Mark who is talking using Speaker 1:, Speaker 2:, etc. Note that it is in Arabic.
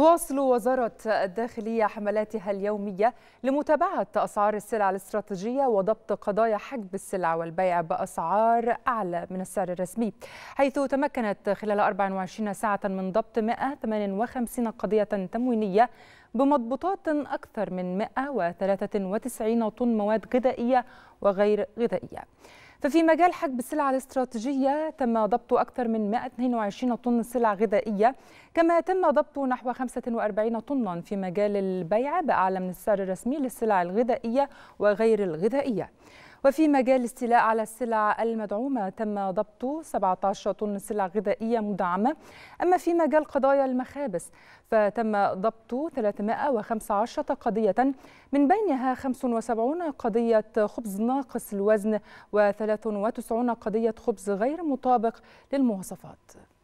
Speaker 1: تواصل وزارة الداخلية حملاتها اليومية لمتابعة أسعار السلع الاستراتيجية وضبط قضايا حجب السلع والبيع بأسعار أعلى من السعر الرسمي حيث تمكنت خلال 24 ساعة من ضبط 158 قضية تموينية بمضبوطات أكثر من 193 طن مواد غذائية وغير غذائية ففي مجال حجب السلع الاستراتيجية تم ضبط أكثر من 122 طن سلع غذائية كما تم ضبط نحو 45 طنا في مجال البيع بأعلى من السعر الرسمي للسلع الغذائية وغير الغذائية وفي مجال الاستيلاء على السلع المدعومة تم ضبط 17 طن سلع غذائية مدعمة أما في مجال قضايا المخابز فتم ضبط 315 قضية من بينها 75 قضية خبز ناقص الوزن و93 قضية خبز غير مطابق للمواصفات